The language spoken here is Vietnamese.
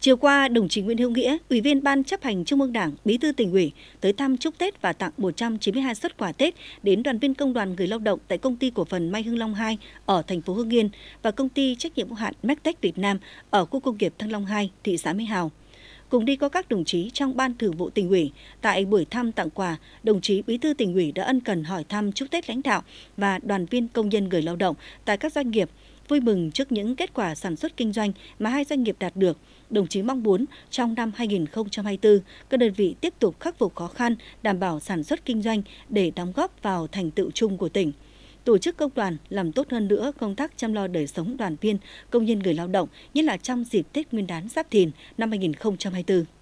Chiều qua, đồng chí Nguyễn Hữu Nghĩa, Ủy viên Ban chấp hành Trung ương Đảng, Bí thư tỉnh ủy, tới thăm chúc Tết và tặng 192 xuất quà Tết đến đoàn viên công đoàn người lao động tại công ty cổ phần May Hưng Long 2 ở thành phố Hưng Yên và công ty trách nhiệm hữu hạn Mectech Việt Nam ở khu công nghiệp Thăng Long 2, thị xã Mỹ Hào. Cùng đi có các đồng chí trong Ban Thường vụ tỉnh ủy. Tại buổi thăm tặng quà, đồng chí Bí thư tỉnh ủy đã ân cần hỏi thăm chúc Tết lãnh đạo và đoàn viên công nhân người lao động tại các doanh nghiệp, vui mừng trước những kết quả sản xuất kinh doanh mà hai doanh nghiệp đạt được, đồng chí mong muốn trong năm 2024, các đơn vị tiếp tục khắc phục khó khăn, đảm bảo sản xuất kinh doanh để đóng góp vào thành tựu chung của tỉnh tổ chức công đoàn làm tốt hơn nữa công tác chăm lo đời sống đoàn viên, công nhân người lao động, nhất là trong dịp Tết Nguyên đán Giáp Thìn năm 2024.